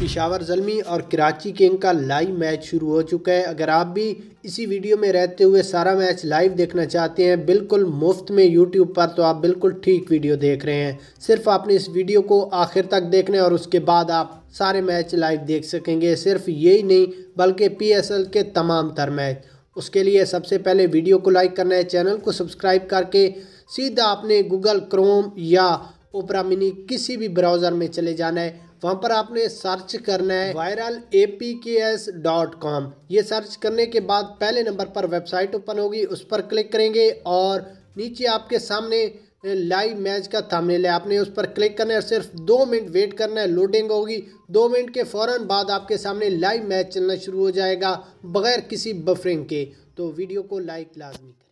पिशावर जलमी और कराची किंग का live match शुरू हो चुका है अगर आप भी इसी वीडियो में रहते हुए सारा मैच लाइव देखना चाहते हैं बिल्कुल मुफ्त में यूट्यूब पर तो आप बिल्कुल ठीक वीडियो देख रहे हैं सिर्फ आपने इस वीडियो को आखिर तक देखना है और उसके बाद आप सारे मैच लाइव देख सकेंगे सिर्फ यही नहीं बल्कि पी के तमाम तर मैच उसके लिए सबसे पहले वीडियो को लाइक करना है चैनल को सब्सक्राइब करके सीधा आपने गूगल क्रोम या ओपरा मिनी किसी भी ब्राउज़र में चले जाना है वहाँ पर आपने सर्च करना है viral A P K S dot com ये सर्च करने के बाद पहले नंबर पर वेबसाइट ओपन होगी उस पर क्लिक करेंगे और नीचे आपके सामने लाइव मैच का थंबनेल है आपने उस पर क्लिक करना है और सिर्फ दो मिनट वेट करना है लोडिंग होगी दो मिनट के फ़ौरन बाद आपके सामने लाइव मैच चलना शुरू हो जाएगा बगैर किसी बफरिंग के तो वीडियो को लाइक लाजमी